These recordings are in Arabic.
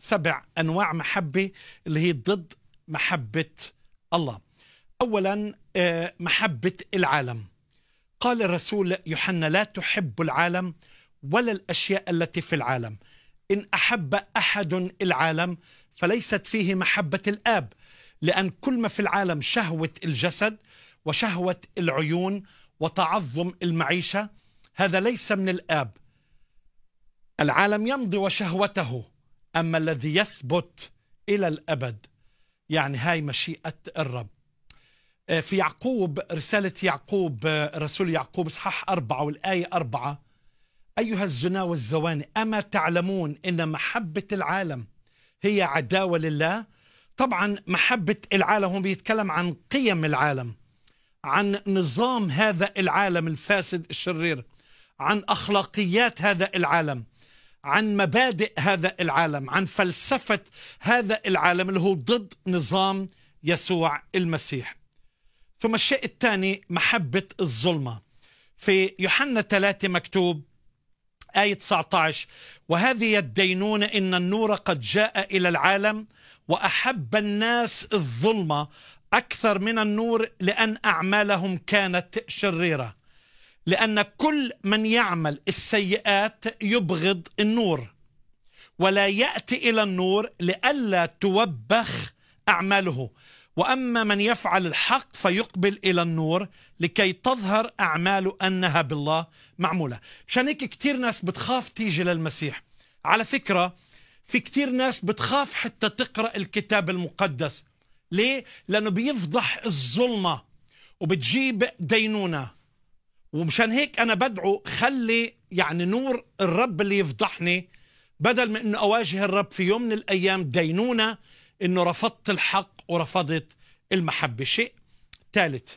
سبع أنواع محبة اللي هي ضد محبة الله أولا آه، محبة العالم قال الرسول يوحنا لا تحب العالم ولا الأشياء التي في العالم إن أحب أحد العالم فليست فيه محبة الآب لأن كل ما في العالم شهوة الجسد وشهوة العيون وتعظم المعيشة هذا ليس من الآب العالم يمضي وشهوته أما الذي يثبت إلى الأبد يعني هاي مشيئة الرب آه، في يعقوب رسالة يعقوب آه، رسول يعقوب إصحاح أربعة والآية أربعة أيها الزنا والزواني أما تعلمون أن محبة العالم هي عداوة لله طبعا محبة العالم هو بيتكلم عن قيم العالم عن نظام هذا العالم الفاسد الشرير عن أخلاقيات هذا العالم عن مبادئ هذا العالم عن فلسفة هذا العالم اللي هو ضد نظام يسوع المسيح ثم الشيء الثاني محبة الظلمة في يوحنا 3 مكتوب آية 19 وهذه الدينونة إن النور قد جاء إلى العالم وأحب الناس الظلمة أكثر من النور لأن أعمالهم كانت شريرة لأن كل من يعمل السيئات يبغض النور ولا يأتي إلى النور لئلا توبخ أعماله وأما من يفعل الحق فيقبل إلى النور لكي تظهر أعماله أنها بالله معمولة عشان هيك كتير ناس بتخاف تيجي للمسيح على فكرة في كتير ناس بتخاف حتى تقرأ الكتاب المقدس ليه؟ لأنه بيفضح الظلمة وبتجيب دينونة ومشان هيك انا بدعو خلي يعني نور الرب اللي يفضحني بدل من انه اواجه الرب في يوم من الايام دينونه انه رفضت الحق ورفضت المحبه شيء ثالث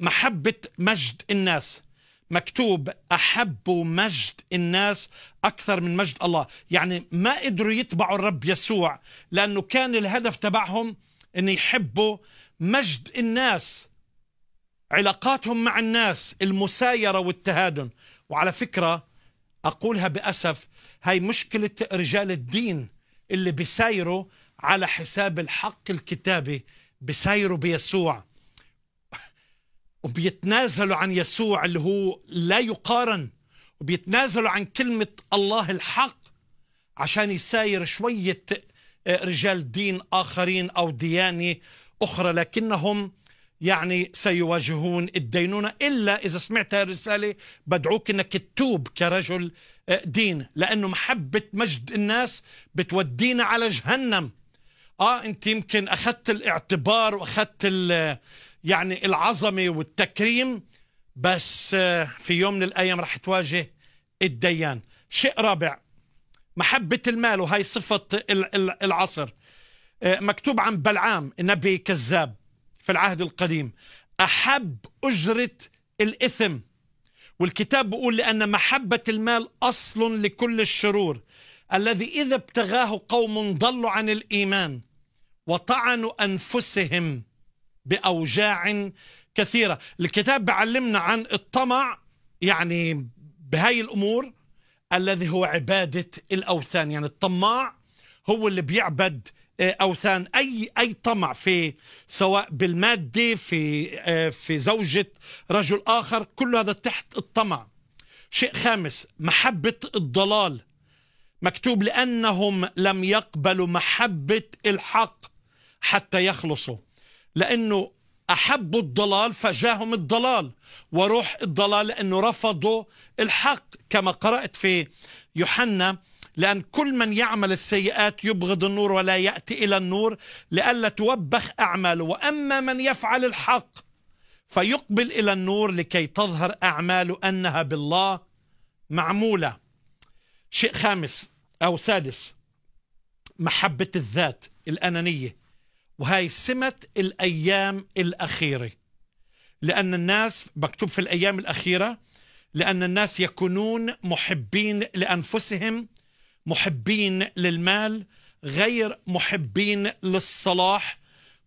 محبه مجد الناس مكتوب احبوا مجد الناس اكثر من مجد الله يعني ما قدروا يتبعوا الرب يسوع لانه كان الهدف تبعهم ان يحبوا مجد الناس علاقاتهم مع الناس المسايرة والتهادن وعلى فكرة أقولها بأسف هاي مشكلة رجال الدين اللي بيسايروا على حساب الحق الكتابي بيسايروا بيسوع وبيتنازلوا عن يسوع اللي هو لا يقارن وبيتنازلوا عن كلمة الله الحق عشان يساير شوية آه، رجال دين آخرين أو ديانة أخرى لكنهم يعني سيواجهون الدينونة إلا إذا سمعت الرسالة بدعوك أنك تتوب كرجل آه، دين لأنه محبة مجد الناس بتودينا على جهنم آه أنت يمكن أخذت الاعتبار وأخذت آه، يعني العظمة والتكريم بس آه، في يوم من الأيام رح تواجه الديان شيء رابع محبة المال وهي صفة العصر مكتوب عن بلعام نبي كذاب في العهد القديم أحب أجرة الإثم والكتاب بيقول لأن محبة المال أصل لكل الشرور الذي إذا ابتغاه قوم ضلوا عن الإيمان وطعنوا أنفسهم بأوجاع كثيرة الكتاب بعلمنا عن الطمع يعني بهاي الأمور الذي هو عبادة الأوثان يعني الطماع هو اللي بيعبد آه، اوثان اي اي طمع في سواء بالماده في آه، في زوجه رجل اخر كل هذا تحت الطمع شيء خامس محبه الضلال مكتوب لانهم لم يقبلوا محبه الحق حتى يخلصوا لانه احبوا الضلال فجاهم الضلال وروح الضلال لانه رفضوا الحق كما قرات في يوحنا لأن كل من يعمل السيئات يبغض النور ولا يأتي إلى النور لئلا توبخ أعماله وأما من يفعل الحق فيقبل إلى النور لكي تظهر أعماله أنها بالله معمولة شيء خامس أو سادس محبة الذات الأنانية وهي سمة الأيام الأخيرة لأن الناس مكتوب في الأيام الأخيرة لأن الناس يكونون محبين لأنفسهم محبين للمال غير محبين للصلاح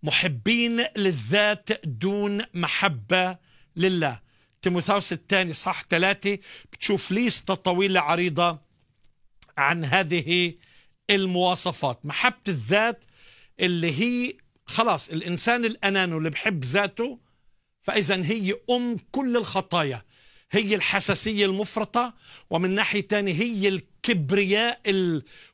محبين للذات دون محبة لله تيموثاوس الثاني صح ثلاثة بتشوف ليستة طويلة عريضة عن هذه المواصفات محبة الذات اللي هي خلاص الإنسان الأنان اللي بحب ذاته فإذا هي أم كل الخطايا هي الحساسية المفرطة ومن ناحية تانية هي الكبرياء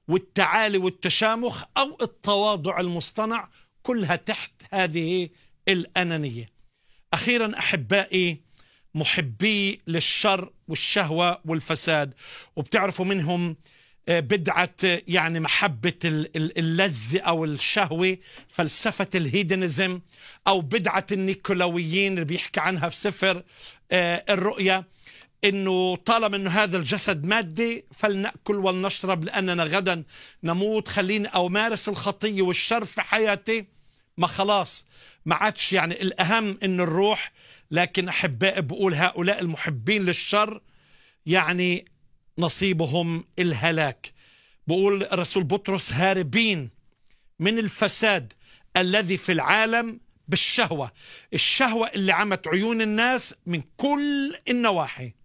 والتعالي والتشامخ أو التواضع المصطنع كلها تحت هذه الأنانية أخيرا أحبائي محبي للشر والشهوة والفساد وبتعرفوا منهم آه، بدعة آه، يعني محبة اللذة أو الشهوة فلسفة الهيدنزم أو بدعة النيكولويين اللي بيحكي عنها في سفر آه، الرؤيا انه طالما انه هذا الجسد مادي فلناكل ولنشرب لاننا غدا نموت خليني امارس الخطيه والشر في حياتي ما خلاص ما عادش يعني الاهم انه الروح لكن احبائي بقول هؤلاء المحبين للشر يعني نصيبهم الهلاك بقول الرسول بطرس هاربين من الفساد الذي في العالم بالشهوة الشهوة اللي عمت عيون الناس من كل النواحي